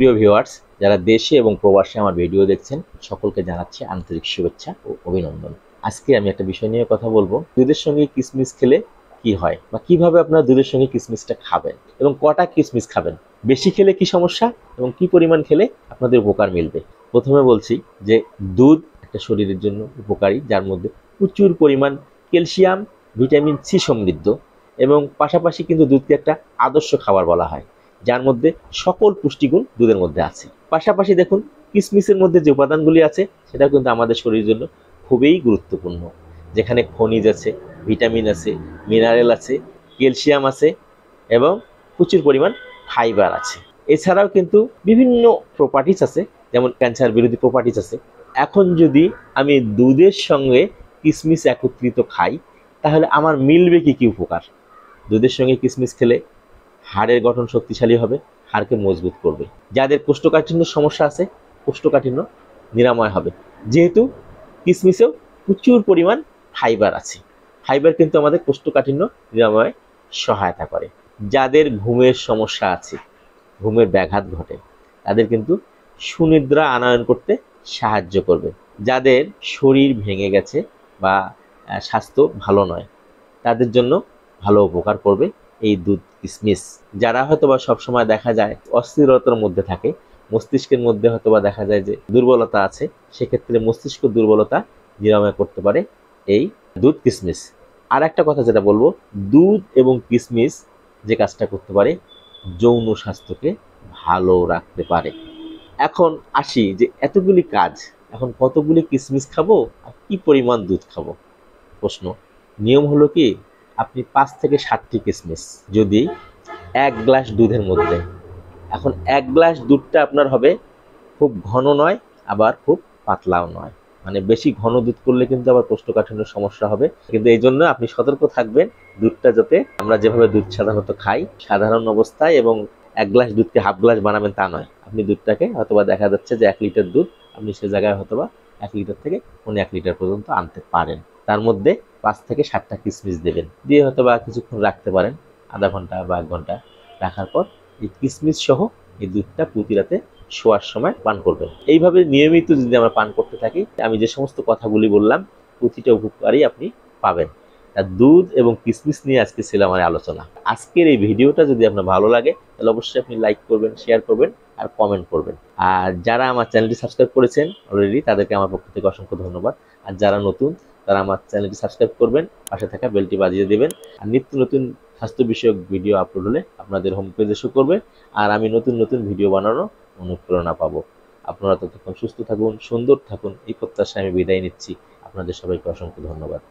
প্রিয় ভিউয়ার্স যারা দেশে এবং প্রবাসে আমার ভিডিও দেখছেন সকলকে জানাচ্ছি আন্তরিক শুভেচ্ছা ও অভিনন্দন আজকে আমি একটা বিষয় নিয়ে কথা বলবো দুধের সঙ্গে কিসমিস খেলে কি হয় বা কিভাবে আপনারা দুধের সঙ্গে কিসমিসটা খাবেন এবং কটা কিসমিস খাবেন বেশি খেলে কি সমস্যা এবং কি পরিমাণ খেলে আপনাদের উপকার মিলবে প্রথমে বলছি যে দুধ একটা শরীরের জন্য উপকারী যার মধ্যে প্রচুর পরিমাণ ক্যালসিয়াম ভিটামিন সি সমৃদ্ধ এবং পাশাপাশি কিন্তু দুধকে একটা আদর্শ খাবার বলা হয় যার মধ্যে সকল পুষ্টিগুণ দুধের মধ্যে আছে পাশাপাশি দেখুন কিসমিসের মধ্যে যে উপাদানগুলি আছে সেটা কিন্তু আমাদের শরীরের জন্য খুবই গুরুত্বপূর্ণ যেখানে খনিজ আছে ভিটামিন আছে মিনারেল আছে ক্যালসিয়াম আছে এবং প্রচুর পরিমাণ ফাইবার আছে এছাড়াও কিন্তু বিভিন্ন প্রপার্টিস আছে যেমন ক্যান্সার বিরোধী প্রপার্টিস আছে এখন যদি আমি দুধের সঙ্গে কিসমিস একত্রিত খাই তাহলে আমার মিলবে কি কি উপকার দুধের সঙ্গে কিসমিস খেলে হাড়ের গঠন শক্তিশালী হবে হাড়কে মজবুত করবে যাদের কোষ্ঠকাঠিন্য সমস্যা আছে কোষ্ঠকাঠিন্য নিরাময় হবে যেহেতু কিসমিসেও প্রচুর পরিমাণ ফাইবার আছে ফাইবার কিন্তু আমাদের কোষ্ঠকাঠিন্য নিরাময়ে সহায়তা করে যাদের ঘুমের সমস্যা আছে ঘুমের ব্যাঘাত ঘটে তাদের কিন্তু সুনিদ্রা আনয়ন করতে সাহায্য করবে যাদের শরীর ভেঙে গেছে বা স্বাস্থ্য ভালো নয় তাদের জন্য ভালো উপকার করবে এই দুধ কিসমিস যারা হয়তোবা সবসময় দেখা যায় অস্থিরতার মধ্যে থাকে মস্তিষ্কের মধ্যে হয়তোবা দেখা যায় যে দুর্বলতা আছে সেক্ষেত্রে মস্তিষ্ক দুর্বলতা নিরাময় করতে পারে এই দুধ কিসমিস আর একটা কথা যেটা বলবো দুধ এবং কিসমিস যে কাজটা করতে পারে যৌন স্বাস্থ্যকে ভালো রাখতে পারে এখন আসি যে এতগুলি কাজ এখন কতগুলি কিসমিস খাবো আর কি পরিমাণ দুধ খাবো প্রশ্ন নিয়ম হলো কি আপনি পাঁচ থেকে সাতটি কিসমিস যদি এক গ্লাস দুধের মধ্যে এখন এক গ্লাস দুধটা আপনার হবে খুব ঘন নয় আবার খুব পাতলাও নয় মানে বেশি ঘন দুধ করলে কিন্তু আবার কোষ্ঠকাঠিন্য সমস্যা হবে কিন্তু এই জন্য আপনি সতর্ক থাকবেন দুধটা যাতে আমরা যেভাবে দুধ সাধারণত খাই সাধারণ অবস্থায় এবং এক গ্লাস দুধকে হাফ গ্লাস বানাবেন তা নয় আপনি দুধটাকে হয়তোবা দেখা যাচ্ছে যে এক লিটার দুধ আপনি সে জায়গায় হয়তোবা এক লিটার থেকে পনেরো এক লিটার পর্যন্ত আনতে পারেন তার মধ্যে পাঁচ থেকে সাতটা কিসমিস দেবেন দিয়ে হয়তো বা কিছুক্ষণ রাখতে পারেন আধা ঘন্টা বা এক ঘন্টা রাখার পর এই কিসমিস সহ এই দুধটা প্রতি রাতে শোয়ার সময় পান করবেন এইভাবে নিয়মিত যদি আমরা পান করতে থাকি আমি যে সমস্ত কথাগুলি বললাম প্রতিটা উপকারই আপনি পাবেন দুধ এবং কিসমিস নিয়ে আজকে ছিল আমার আলোচনা আজকের এই ভিডিওটা যদি আপনার ভালো লাগে তাহলে অবশ্যই আপনি লাইক করবেন শেয়ার করবেন আর কমেন্ট করবেন আর যারা আমার চ্যানেলটি সাবস্ক্রাইব করেছেন অলরেডি তাদেরকে আমার পক্ষ থেকে অসংখ্য ধন্যবাদ আর যারা নতুন তারা আমার চ্যানেলটি সাবস্ক্রাইব করবেন পাশে থাকা বেলটি বাজিয়ে দেবেন আর নিত্য নতুন স্বাস্থ্য বিষয়ক ভিডিও আপলোড হলে আপনাদের হোম পেজে শো করবে আর আমি নতুন নতুন ভিডিও বানানোর অনুপ্রেরণা পাবো আপনারা ততক্ষণ সুস্থ থাকুন সুন্দর থাকুন এই প্রত্যাশায় আমি বিদায় নিচ্ছি আপনাদের সবাইকে অসংখ্য ধন্যবাদ